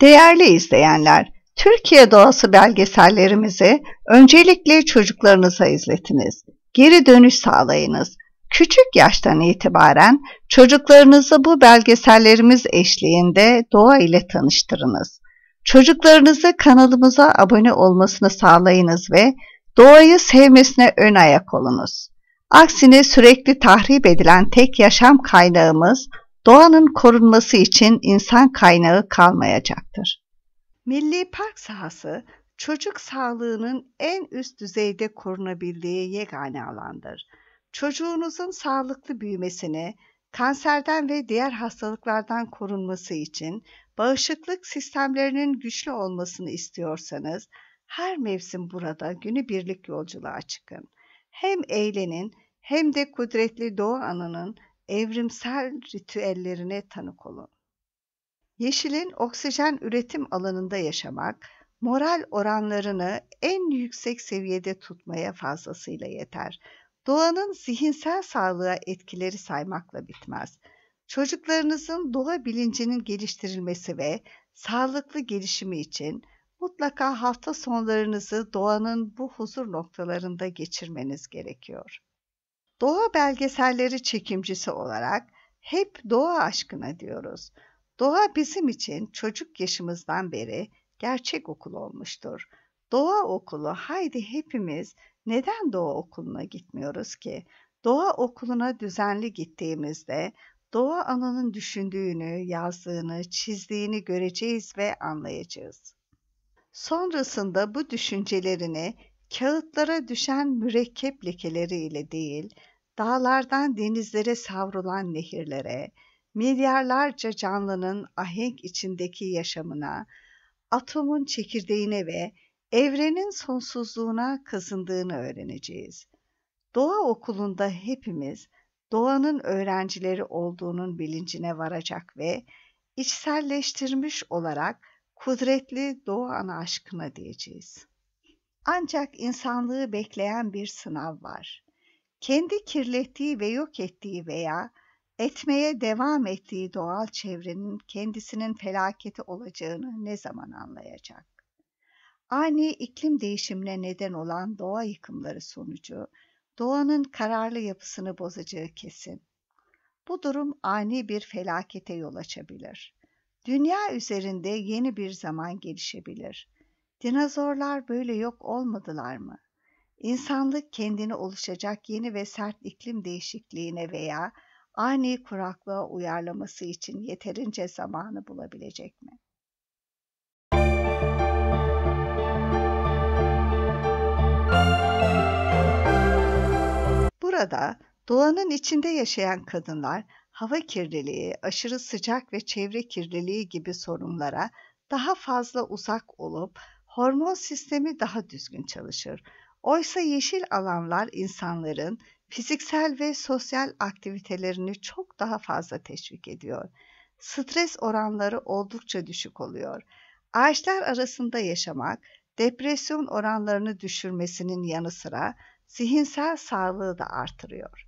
Değerli izleyenler, Türkiye Doğası belgesellerimizi öncelikle çocuklarınıza izletiniz. Geri dönüş sağlayınız. Küçük yaştan itibaren çocuklarınızı bu belgesellerimiz eşliğinde doğa ile tanıştırınız. Çocuklarınızı kanalımıza abone olmasını sağlayınız ve doğayı sevmesine ön ayak olunuz. Aksine sürekli tahrip edilen tek yaşam kaynağımız doğanın korunması için insan kaynağı kalmayacaktır. Milli park sahası çocuk sağlığının en üst düzeyde korunabildiği yegane alandır. Çocuğunuzun sağlıklı büyümesini, kanserden ve diğer hastalıklardan korunması için bağışıklık sistemlerinin güçlü olmasını istiyorsanız her mevsim burada günübirlik yolculuğa çıkın. Hem eğlenin hem de kudretli Doğu Ana'nın evrimsel ritüellerine tanık olun. Yeşilin oksijen üretim alanında yaşamak, moral oranlarını en yüksek seviyede tutmaya fazlasıyla yeter. Doğanın zihinsel sağlığa etkileri saymakla bitmez. Çocuklarınızın doğa bilincinin geliştirilmesi ve sağlıklı gelişimi için mutlaka hafta sonlarınızı doğanın bu huzur noktalarında geçirmeniz gerekiyor. Doğa belgeselleri çekimcisi olarak hep doğa aşkına diyoruz. Doğa bizim için çocuk yaşımızdan beri gerçek okul olmuştur. Doğa okulu haydi hepimiz neden doğa okuluna gitmiyoruz ki? Doğa okuluna düzenli gittiğimizde doğa ananın düşündüğünü, yazdığını, çizdiğini göreceğiz ve anlayacağız. Sonrasında bu düşüncelerini kağıtlara düşen mürekkep lekeleriyle değil, dağlardan denizlere savrulan nehirlere, milyarlarca canlının ahenk içindeki yaşamına, atomun çekirdeğine ve evrenin sonsuzluğuna kazındığını öğreneceğiz. Doğa okulunda hepimiz doğanın öğrencileri olduğunun bilincine varacak ve içselleştirmiş olarak kudretli doğa ana aşkına diyeceğiz. Ancak insanlığı bekleyen bir sınav var. Kendi kirlettiği ve yok ettiği veya etmeye devam ettiği doğal çevrenin kendisinin felaketi olacağını ne zaman anlayacak? Ani iklim değişimine neden olan doğa yıkımları sonucu doğanın kararlı yapısını bozacağı kesin. Bu durum ani bir felakete yol açabilir. Dünya üzerinde yeni bir zaman gelişebilir. Dinozorlar böyle yok olmadılar mı? İnsanlık kendini oluşacak yeni ve sert iklim değişikliğine veya ani kuraklığa uyarlaması için yeterince zamanı bulabilecek mi? Burada doğanın içinde yaşayan kadınlar hava kirliliği, aşırı sıcak ve çevre kirliliği gibi sorunlara daha fazla uzak olup hormon sistemi daha düzgün çalışır. Oysa yeşil alanlar insanların fiziksel ve sosyal aktivitelerini çok daha fazla teşvik ediyor. Stres oranları oldukça düşük oluyor. Ağaçlar arasında yaşamak depresyon oranlarını düşürmesinin yanı sıra zihinsel sağlığı da artırıyor.